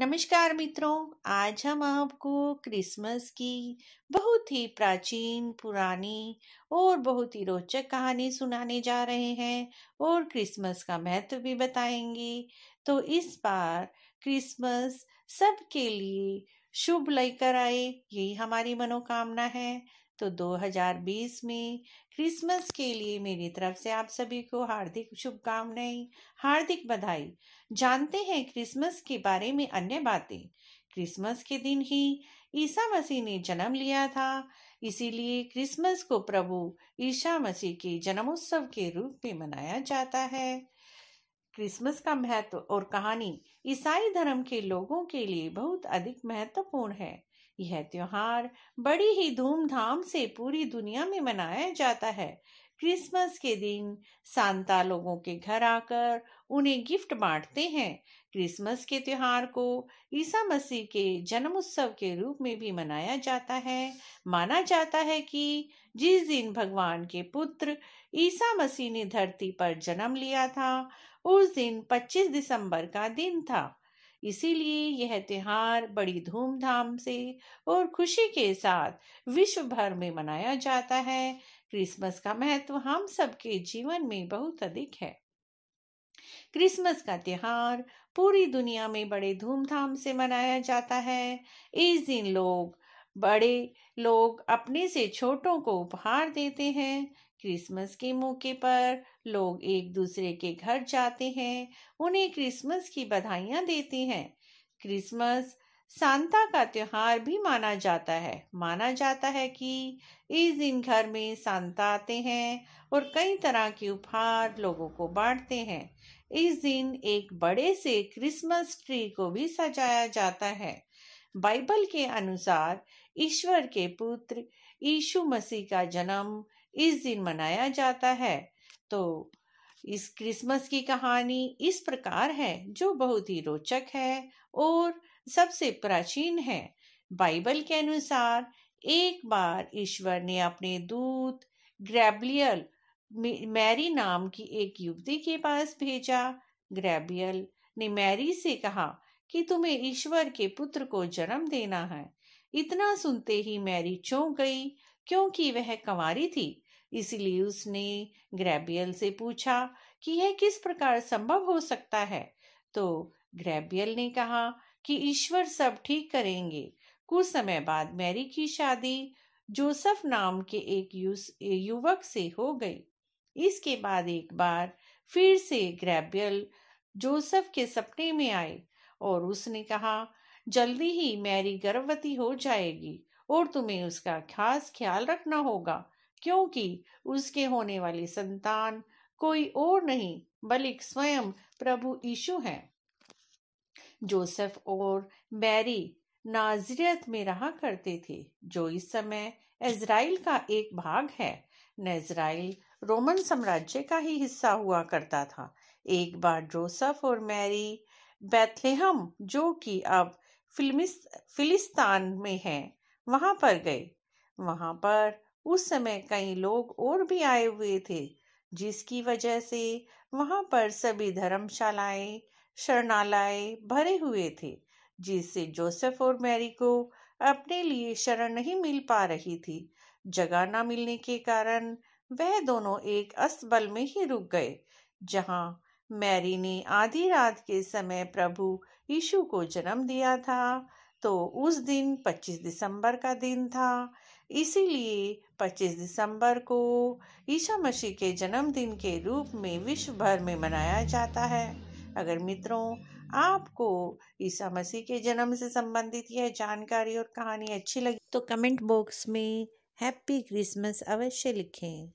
नमस्कार मित्रों आज हम आपको क्रिसमस की बहुत ही प्राचीन पुरानी और बहुत ही रोचक कहानी सुनाने जा रहे हैं और क्रिसमस का महत्व भी बताएंगे तो इस बार क्रिसमस सबके लिए शुभ लेकर आए यही हमारी मनोकामना है तो 2020 में क्रिसमस के लिए मेरी तरफ से आप सभी को हार्दिक शुभकामनाएं हार्दिक बधाई जानते हैं क्रिसमस के बारे में अन्य बातें क्रिसमस के दिन ही ईसा मसीह ने जन्म लिया था इसीलिए क्रिसमस को प्रभु ईसा मसीह के जन्मोत्सव के रूप में मनाया जाता है क्रिसमस का महत्व और कहानी ईसाई धर्म के लोगों के लिए बहुत अधिक महत्वपूर्ण है यह त्योहार बड़ी ही धूमधाम से पूरी दुनिया में मनाया जाता है क्रिसमस के दिन सांता लोगों के घर आकर उन्हें गिफ्ट बांटते हैं क्रिसमस के त्योहार को ईसा मसीह के जन्म उत्सव के रूप में भी मनाया जाता है माना जाता है कि जिस दिन भगवान के पुत्र ईसा मसीह ने धरती पर जन्म लिया था उस दिन 25 दिसंबर का दिन था इसीलिए यह त्योहार बड़ी धूमधाम से और खुशी के साथ विश्व भर में मनाया जाता है क्रिसमस का महत्व हम सबके जीवन में बहुत अधिक है क्रिसमस का त्योहार पूरी दुनिया में बड़े धूमधाम से मनाया जाता है इस दिन लोग बड़े लोग अपने से छोटों को उपहार देते हैं क्रिसमस के मौके पर लोग एक दूसरे के घर जाते हैं उन्हें क्रिसमस की बधाइयाँ देते हैं क्रिसमस सांता का त्योहार भी माना जाता है माना जाता है कि इस दिन घर में सांता आते हैं और कई तरह के उपहार लोगों को बांटते हैं इस दिन एक बड़े से क्रिसमस ट्री को भी सजाया जाता है बाइबल के अनुसार ईश्वर के पुत्र यीशु मसीह का जन्म इस दिन मनाया जाता है तो इस क्रिसमस की कहानी इस प्रकार है जो बहुत ही रोचक है और सबसे प्राचीन है बाइबल के अनुसार एक बार ईश्वर ने अपने दूत ग्रेबलियल मैरी नाम की एक युवती के पास भेजा ग्रेबियल ने मैरी से कहा कि तुम्हें ईश्वर के पुत्र को जन्म देना है इतना सुनते ही मैरी चौंक गई क्योंकि वह कंवारी थी इसीलिए उसने ग्रेबियल से पूछा कि यह किस प्रकार संभव हो सकता है तो ग्रेबियल ने कहा कि ईश्वर सब ठीक करेंगे कुछ समय बाद मैरी की शादी जोसफ नाम के एक युवक से हो गई इसके बाद एक बार फिर से ग्रेबियल जोसफ के सपने में आए और उसने कहा जल्दी ही मैरी गर्भवती हो जाएगी और तुम्हें उसका खास ख्याल रखना होगा क्योंकि उसके होने वाली संतान कोई और नहीं बल्कि स्वयं प्रभु यीशु हैं जोसेफ और बैरी नाजरियत में रहा करते थे जो इस समय इज़राइल का एक भाग है नजराइल रोमन साम्राज्य का ही हिस्सा हुआ करता था एक बार जोसेफ और मैरी बैथलेहम जो कि अब फिलिस्तान में है वहां पर गए वहां पर उस समय कई लोग और भी आए हुए थे जिसकी वजह से वहां पर सभी धर्मशालाएं शरणालय भरे हुए थे जिससे जोसेफ और मैरी को अपने लिए शरण नहीं मिल पा रही थी जगह न मिलने के कारण वह दोनों एक अस्तबल में ही रुक गए जहां मैरी ने आधी रात के समय प्रभु यीशु को जन्म दिया था तो उस दिन 25 दिसंबर का दिन था इसीलिए 25 दिसंबर को ईसा मसीह के जन्मदिन के रूप में विश्व भर में मनाया जाता है अगर मित्रों आपको ईसा मसीह के जन्म से संबंधित यह जानकारी और कहानी अच्छी लगी तो कमेंट बॉक्स में हैप्पी क्रिसमस अवश्य लिखें